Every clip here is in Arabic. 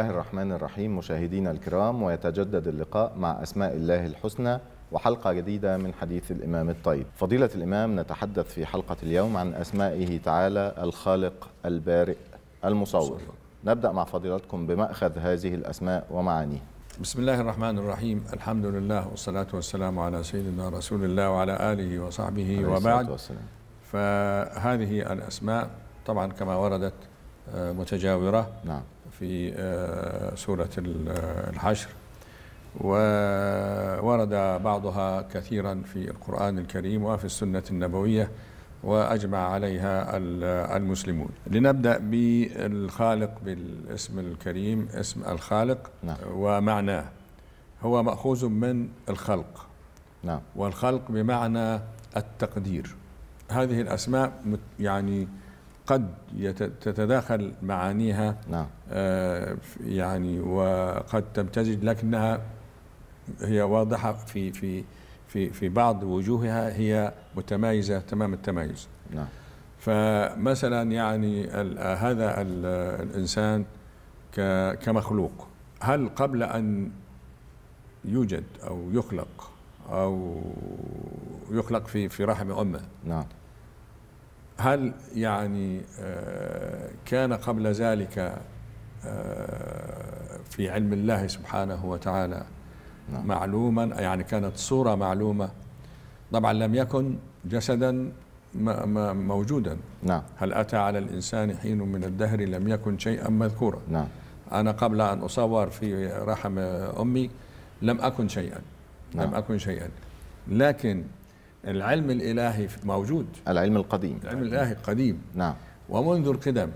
الله الرحمن الرحيم مشاهدينا الكرام ويتجدد اللقاء مع أسماء الله الحسنى وحلقة جديدة من حديث الإمام الطيب فضيلة الإمام نتحدث في حلقة اليوم عن أسمائه تعالى الخالق البارئ المصور نبدأ مع فضيلتكم بمأخذ هذه الأسماء ومعانيها بسم الله الرحمن الرحيم الحمد لله والصلاة والسلام على سيدنا رسول الله وعلى آله وصحبه وبعد والسلام. فهذه الأسماء طبعا كما وردت متجاورة نعم. في آه، سورة آه، الحشر وورد بعضها كثيرا في القرآن الكريم وفي السنة النبوية وأجمع عليها المسلمون لنبدأ بالخالق بالاسم الكريم اسم الخالق نعم. ومعناه هو مأخوذ من الخلق نعم. والخلق بمعنى التقدير هذه الأسماء يعني قد تتداخل معانيها نعم. آه يعني وقد تمتزج لكنها هي واضحة في في في في بعض وجوهها هي متمايزة تمام التمايز نعم. فمثلا يعني هذا الإنسان كمخلوق هل قبل أن يوجد أو يخلق أو يخلق في في رحم أمه نعم هل يعني آه، كان قبل ذلك آه، في علم الله سبحانه وتعالى نعم. معلوما يعني كانت صورة معلومة طبعا لم يكن جسدا موجودا نعم. هل أتى على الإنسان حين من الدهر لم يكن شيئا مذكورا نعم. أنا قبل أن أصور في رحم أمي لم أكن شيئا نعم. لم أكن شيئا لكن العلم الإلهي موجود العلم القديم العلم الإلهي قديم نعم ومنذ القدم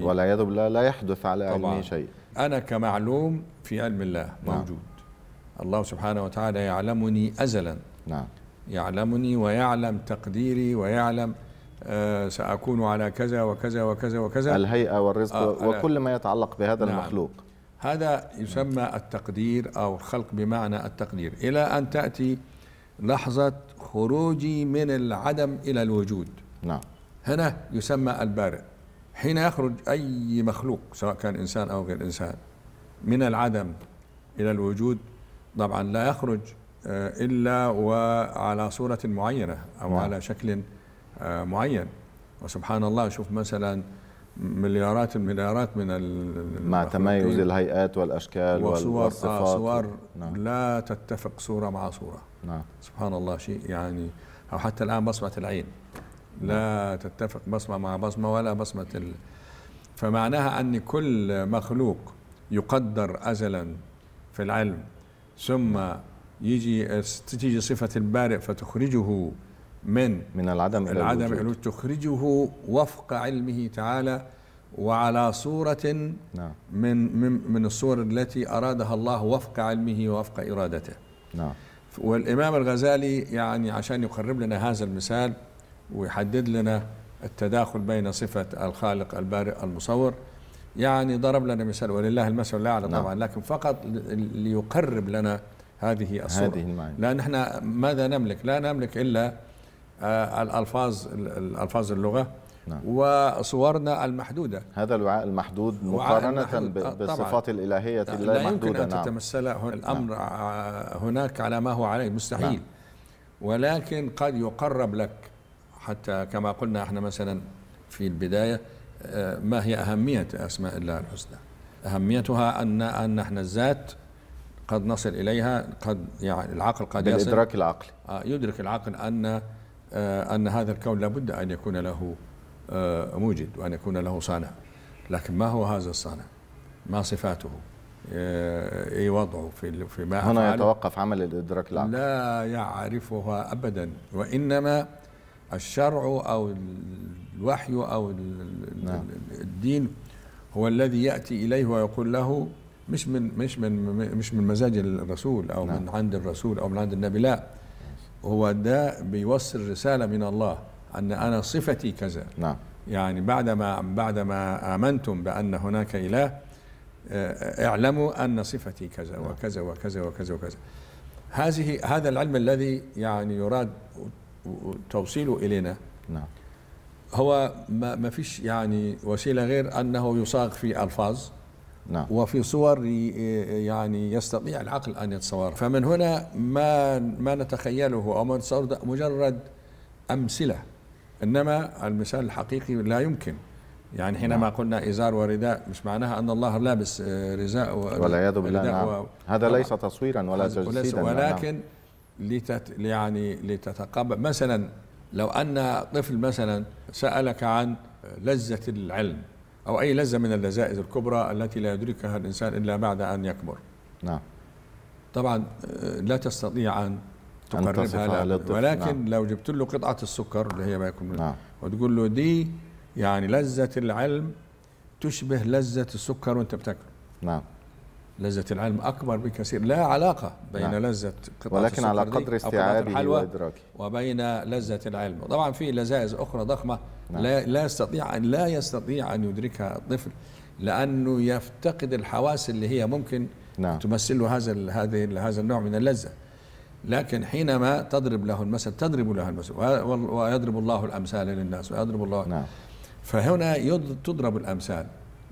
ولا يذب لا, لا يحدث على علمه شيء أنا كمعلوم في علم الله نعم. موجود نعم. الله سبحانه وتعالى يعلمني أزلا نعم يعلمني ويعلم تقديري ويعلم آه سأكون على كذا وكذا وكذا وكذا الهيئة والرزق آه وكل ما يتعلق بهذا نعم. المخلوق هذا يسمى التقدير أو الخلق بمعنى التقدير إلى أن تأتي لحظة خروجي من العدم إلى الوجود نعم هنا يسمى البارئ حين يخرج أي مخلوق سواء كان إنسان أو غير إنسان من العدم إلى الوجود طبعا لا يخرج آه، إلا وعلى صورة معينة أو نعم. على شكل آه، معين وسبحان الله شوف مثلا مليارات المليارات من مع تميز الهيئات والاشكال وصور والصفات آه، صور نعم. لا تتفق صوره مع صوره نعم. سبحان الله شيء يعني او حتى الان بصمه العين لا تتفق بصمه مع بصمه ولا بصمه ال... فمعناها ان كل مخلوق يقدر ازلا في العلم ثم يجي تجي صفه البارئ فتخرجه من من العدم إلى العدم الوجود. العدم تخرجه وفق علمه تعالى وعلى صورة نعم. من من من الصور التي أرادها الله وفق علمه ووفق إرادته نعم والإمام الغزالي يعني عشان يقرب لنا هذا المثال ويحدد لنا التداخل بين صفة الخالق البارئ المصور يعني ضرب لنا مثال ولله المثل الأعلى نعم. طبعا لكن فقط ليقرب لنا هذه الصورة هذه المعاني لأن احنا ماذا نملك لا نملك إلا آه، الألفاظ الألفاظ اللغة نعم. وصورنا المحدودة هذا الوعاء المحدود مقارنة المحدود. آه، بالصفات الإلهية لا, لا يمكن أن نعم. تتمثل نعم. الأمر نعم. هناك على ما هو عليه مستحيل نعم. ولكن قد يقرب لك حتى كما قلنا احنا مثلا في البداية ما هي أهمية أسماء الله الحسنى أهميتها أن أن احنا الذات قد نصل إليها قد يعني العقل قد يصل بالإدراك العقلي يدرك العقل أن آه، أن هذا الكون لابد أن يكون له آه، موجد وأن يكون له صانع لكن ما هو هذا الصانع ما صفاته آه، اي وضعه في في ما هنا يتوقف عمل الادراك العقلي لا يعرفها ابدا وانما الشرع او الوحي او نعم. الدين هو الذي ياتي اليه ويقول له مش من مش من مش من مزاج الرسول او من نعم. عند الرسول او من عند النبي لا هو ده بيوصل رسالة من الله أن أنا صفتي كذا نعم يعني بعدما بعدما آمنتم بأن هناك إله آه، اعلموا أن صفتي كذا نعم. وكذا وكذا وكذا وكذا هذه هذا العلم الذي يعني يراد توصيله إلينا نعم هو ما فيش يعني وسيلة غير أنه يصاغ في ألفاظ نعم. وفي صور يعني يستطيع العقل أن يتصورها فمن هنا ما, ما نتخيله أو ما نتصور مجرد أمثلة إنما المثال الحقيقي لا يمكن يعني حينما نعم. قلنا إزار ورداء مش معناها أن الله لابس آه، رزاء والعياذ بالله نعم. و... هذا ليس تصويرا ولا تجسيدا نعم، نعم. ولكن نعم. لتت يعني لتتقبل مثلا لو أن طفل مثلا سألك عن لذة العلم أو أي لذة من اللذائذ الكبرى التي لا يدركها الإنسان إلا بعد أن يكبر نعم طبعا آه، لا تستطيع أن تقربها أن ولكن نعم. لو جبت له قطعة السكر اللي هي ما يكون نعم. وتقول له دي يعني لذة العلم تشبه لذة السكر وانت بتاكله نعم لذة العلم أكبر بكثير لا علاقة بين نعم. لذة قطعة ولكن على قدر استيعابه وإدراكه وبين لذة العلم طبعا في لذائذ أخرى ضخمة نعم. لا, لا يستطيع أن لا يستطيع أن يدركها الطفل لأنه يفتقد الحواس اللي هي ممكن نعم. تمثل هذا هذه هذا النوع من اللذة لكن حينما تضرب له المثل تضرب له المثل ويضرب الله الأمثال للناس ويضرب الله نعم. فهنا تضرب الأمثال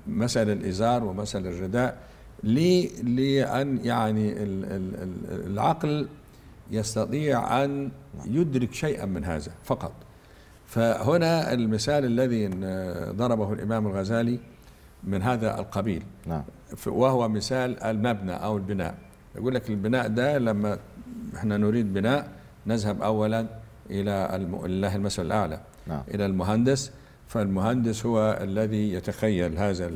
مثل الإزار ومثل الرداء لي لأن يعني العقل يستطيع أن يدرك شيئا من هذا فقط فهنا المثال الذي ضربه الإمام الغزالي من هذا القبيل نعم. وهو مثال المبنى أو البناء يقول لك البناء ده لما احنا نريد بناء نذهب أولا إلى الله المثل الأعلى نعم. إلى المهندس فالمهندس هو الذي يتخيل هذا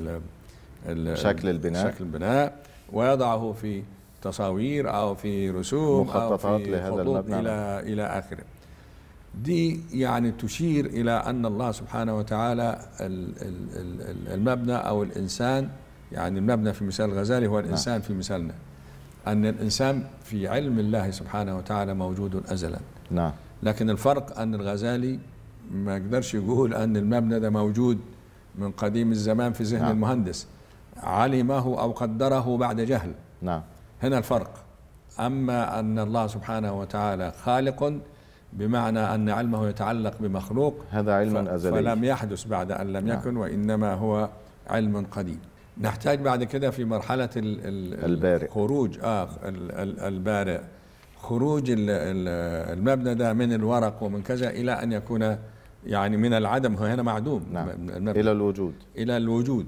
شكل البناء شكل البناء ويضعه في تصاوير او في رسوم مخططات أو في لهذا المبنى الى الى اخره دي يعني تشير الى ان الله سبحانه وتعالى المبنى او الانسان يعني المبنى في مثال الغزالي هو نعم. الانسان في مثالنا ان الانسان في علم الله سبحانه وتعالى موجود ازلا نعم لكن الفرق ان الغزالي ما يقدرش يقول ان المبنى ده موجود من قديم الزمان في ذهن نعم. المهندس علمه أو قدره بعد جهل نعم هنا الفرق أما أن الله سبحانه وتعالى خالق بمعنى أن علمه يتعلق بمخلوق هذا علم أزلي فلم يحدث بعد أن لم نعم. يكن نعم. وإنما هو علم قديم نحتاج بعد كده في مرحلة ال ال البارئ خروج آه البارئ خروج المبنى ده من الورق ومن كذا إلى أن يكون يعني من العدم هو هنا معدوم نعم. إلى الوجود إلى الوجود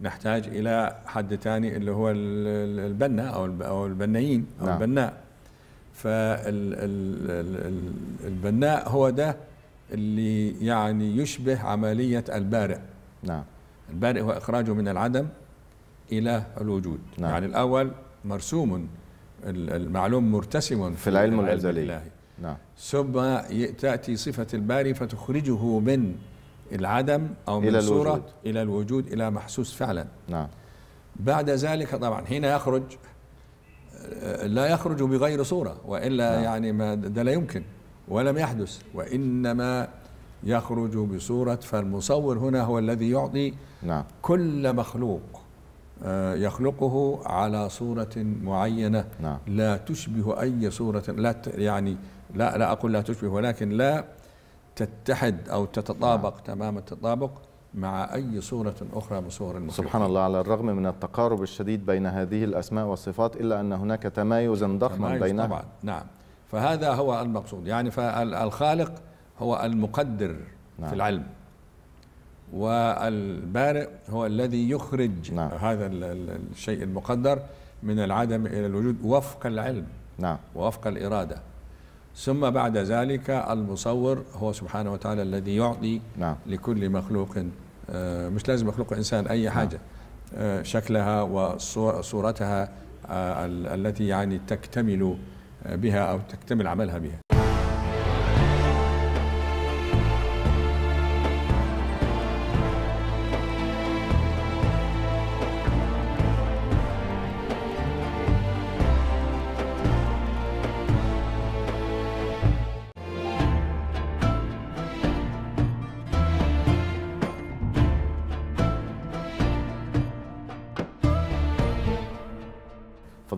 نحتاج الى حد ثاني اللي هو البنا او او البنايين او نعم. البناء فالبناء هو ده اللي يعني يشبه عمليه البارئ نعم البارئ هو اخراجه من العدم الى الوجود نعم. يعني الاول مرسوم المعلوم مرتسم في العلم الازلي نعم ثم تاتي صفه الباري فتخرجه من العدم أو من إلى صورة الوجود. إلى الوجود إلى محسوس فعلا نعم بعد ذلك طبعا حين يخرج لا يخرج بغير صورة وإلا نعم. يعني ما ده لا يمكن ولم يحدث وإنما يخرج بصورة فالمصور هنا هو الذي يعطي نعم. كل مخلوق آه، يخلقه على صورة معينة نعم. لا تشبه أي صورة لا يعني لا لا أقول لا تشبه ولكن لا تتحد أو تتطابق نعم. تمام التطابق مع أي صورة أخرى من صور المخلوقين سبحان الله على الرغم من التقارب الشديد بين هذه الأسماء والصفات إلا أن هناك تمايزا ضخما تمايز بينها طبعا نعم فهذا هو المقصود يعني فالخالق هو المقدر نعم. في العلم والبارئ هو الذي يخرج نعم. هذا الشيء المقدر من العدم إلى الوجود وفق العلم نعم ووفق الإرادة ثم بعد ذلك المصور هو سبحانه وتعالى الذي يعطي نعم. لكل مخلوق آه، مش لازم مخلوق إنسان أي نعم. حاجة نعم. شكلها وصورتها آه، التي يعني تكتمل بها أو تكتمل عملها بها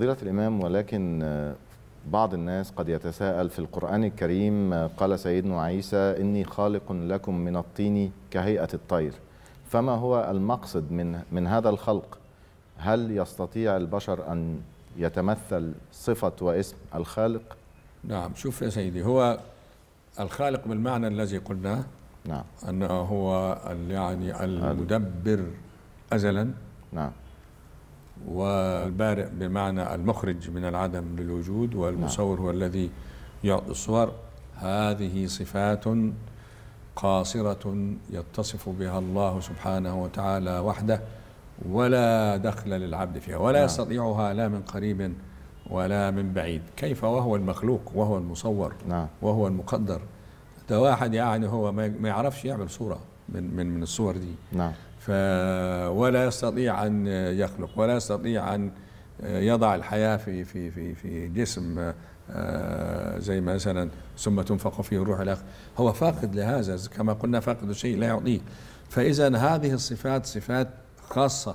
فضيلة الإمام ولكن بعض الناس قد يتساءل في القرآن الكريم قال سيدنا عيسى إني خالق لكم من الطين كهيئة الطير فما هو المقصد من, من هذا الخلق هل يستطيع البشر أن يتمثل صفة واسم الخالق نعم شوف يا سيدي هو الخالق بالمعنى الذي قلناه نعم أنه هو يعني المدبر أزلا نعم والبارئ بمعنى المخرج من العدم للوجود والمصور نعم. هو الذي يعطي الصور هذه صفات قاصرة يتصف بها الله سبحانه وتعالى وحده ولا دخل للعبد فيها ولا نعم. يستطيعها لا من قريب ولا من بعيد كيف وهو المخلوق وهو المصور نعم. وهو المقدر ده واحد يعني هو ما يعرفش يعمل صورة من من من الصور دي نعم ف ولا يستطيع أن يخلق ولا يستطيع أن يضع الحياة في في في في جسم آه، زي مثلا ثم تنفق فيه الروح الاخر هو فاقد لهذا كما قلنا فاقد شيء لا يعطيه فإذا هذه الصفات صفات خاصة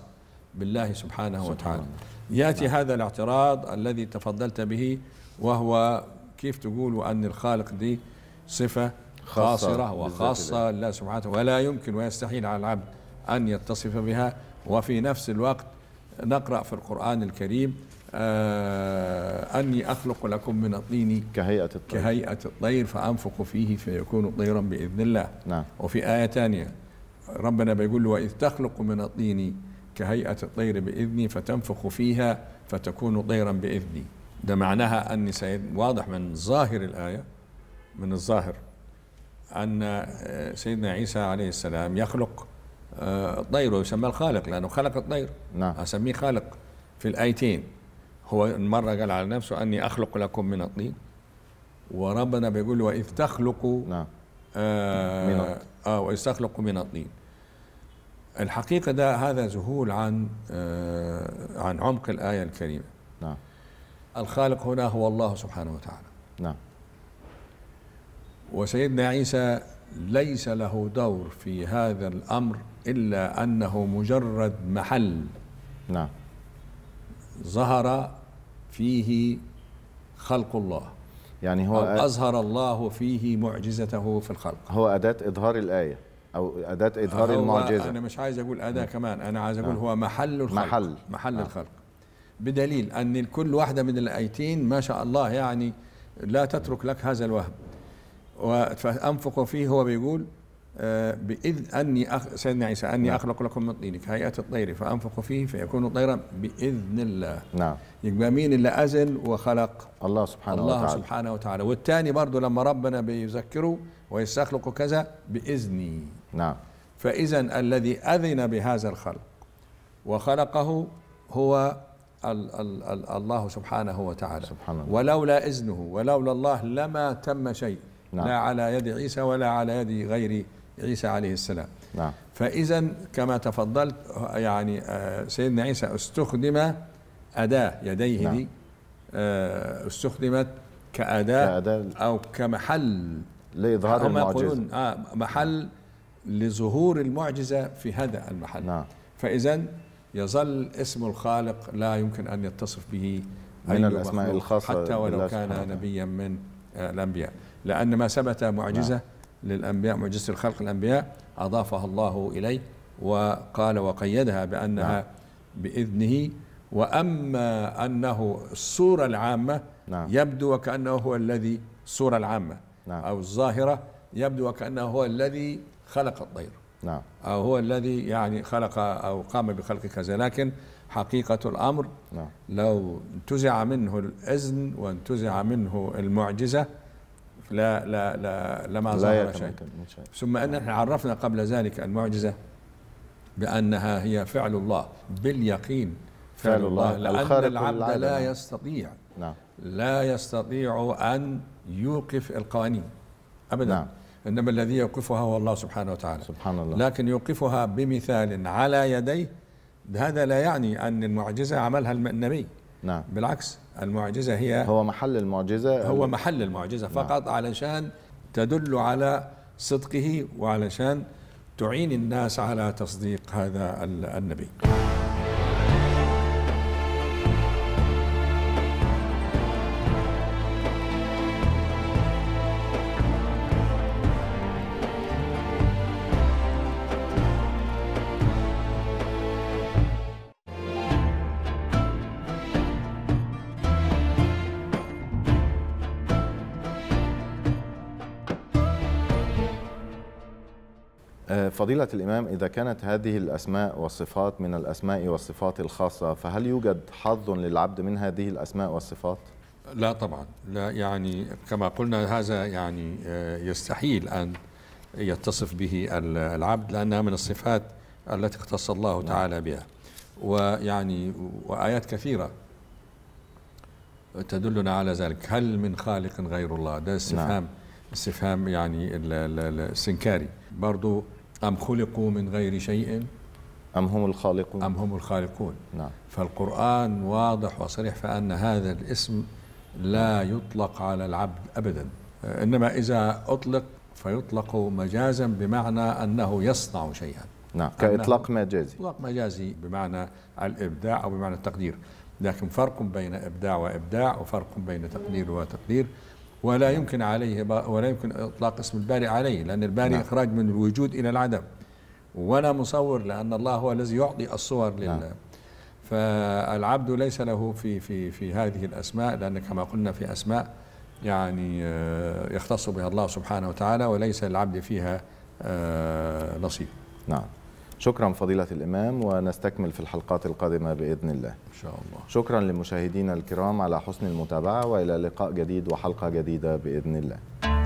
بالله سبحانه سبحان وتعالى الله. يأتي هذا الاعتراض الذي تفضلت به وهو كيف تقولوا أن الخالق دي صفة خاصرة وخاصة لله سبحانه ولا يمكن ويستحيل على العبد أن يتصف بها وفي نفس الوقت نقرأ في القرآن الكريم آه، أني أخلق لكم من الطين كهيئة الطير كهيئة الطير فأنفق فيه فيكون طيرا بإذن الله نعم. وفي آية ثانية ربنا بيقول له وإذ تخلق من الطين كهيئة الطير بإذني فتنفخ فيها فتكون طيرا بإذني ده معناها أن سيد واضح من ظاهر الآية من الظاهر أن آه، سيدنا عيسى عليه السلام يخلق آه، الطير ويسمى الخالق لانه خلق الطير نعم اسميه خالق في الايتين هو مره قال على نفسه اني اخلق لكم من الطين وربنا بيقول واذ تخلقوا نعم آه, آه واذ تخلقوا من الطين الحقيقه ده هذا ذهول عن آه عن عمق الايه الكريمه نعم الخالق هنا هو الله سبحانه وتعالى نعم وسيدنا عيسى ليس له دور في هذا الامر إلا أنه مجرد محل نعم ظهر فيه خلق الله يعني هو أو أظهر الله فيه معجزته في الخلق هو أداة إظهار الآية أو أداة إظهار المعجزة أنا مش عايز أقول أداة نعم. كمان أنا عايز أقول نعم. هو محل الخلق محل محل نعم. الخلق بدليل أن كل واحدة من الآيتين ما شاء الله يعني لا تترك لك هذا الوهم فأنفقوا فيه هو بيقول آه، بإذ أني أخ... سيدنا عيسى أني نعم. أخلق لكم من طين كهيئة الطير فأنفخ فيه فيكون طيرا بإذن الله نعم يبقى مين اللي أزل وخلق الله سبحانه الله وتعالى الله سبحانه وتعالى والثاني برضه لما ربنا بيذكره ويستخلق كذا بإذني نعم فإذا الذي أذن بهذا الخلق وخلقه هو ال ال ال الله سبحانه وتعالى سبحان الله. ولولا إذنه ولولا الله لما تم شيء نعم. لا على يد عيسى ولا على يد غير عيسى عليه السلام نعم فإذا كما تفضلت يعني آه، سيدنا عيسى استخدم أداة يديه نعم. دي آه، استخدمت كأداة, كأداة أو كمحل لإظهار المعجزة آه محل لظهور المعجزة في هذا المحل نعم. فإذا يظل اسم الخالق لا يمكن أن يتصف به من الأسماء الخاصة حتى ولو كان نبيا من آه، الأنبياء لأن ما ثبت معجزة نعم. للأنبياء معجزة الخلق الأنبياء أضافها الله إليه وقال وقيدها بأنها نعم. بإذنه وأما أنه الصورة العامة نعم. يبدو وكأنه هو الذي الصورة العامة نعم. أو الظاهرة يبدو وكأنه هو الذي خلق الطير نعم. أو هو الذي يعني خلق أو قام بخلق كذا لكن حقيقة الأمر نعم. لو انتزع منه الإذن وانتزع منه المعجزة لا لا لا لما ظهر شيء ثم أن احنا عرفنا قبل ذلك المعجزة بأنها هي فعل الله باليقين فعل, فعل الله, الله لأن العبد لا يستطيع نعم. لا يستطيع أن يوقف القوانين أبدا نعم. إنما الذي يوقفها هو الله سبحانه وتعالى سبحان الله لكن يوقفها بمثال على يديه هذا لا يعني أن المعجزة عملها النبي نعم بالعكس المعجزة هي هو محل المعجزة هو محل المعجزة نعم. فقط نعم. علشان تدل على صدقه وعلشان تعين الناس على تصديق هذا النبي آه، فضيلة الإمام إذا كانت هذه الأسماء والصفات من الأسماء والصفات الخاصة فهل يوجد حظ للعبد من هذه الأسماء والصفات؟ لا طبعا لا يعني كما قلنا هذا يعني آه، يستحيل أن يتصف به العبد لأنها من الصفات التي اختص الله نعم. تعالى بها ويعني وآيات كثيرة تدلنا على ذلك هل من خالق غير الله ده استفهام نعم. استفهام يعني السنكاري برضو أم خلقوا من غير شيء أم هم الخالقون أم هم الخالقون نعم فالقرآن واضح وصريح فأن هذا الاسم لا يطلق على العبد أبدا إنما إذا أطلق فيطلق مجازا بمعنى أنه يصنع شيئا نعم كإطلاق مجازي إطلاق مجازي بمعنى الإبداع أو بمعنى التقدير لكن فرق بين إبداع وإبداع وفرق بين تقدير وتقدير ولا يمكن عليه ولا يمكن اطلاق اسم الباري عليه لان الباري نعم. اخراج من الوجود الى العدم ولا مصور لان الله هو الذي يعطي الصور نعم. لله فالعبد ليس له في في في هذه الاسماء لان كما قلنا في اسماء يعني آه، يختص بها الله سبحانه وتعالى وليس العبد فيها آه، نصيب نعم شكرا فضيلة الإمام ونستكمل في الحلقات القادمة بإذن الله إن شاء الله شكرا لمشاهدينا الكرام على حسن المتابعة وإلى لقاء جديد وحلقة جديدة بإذن الله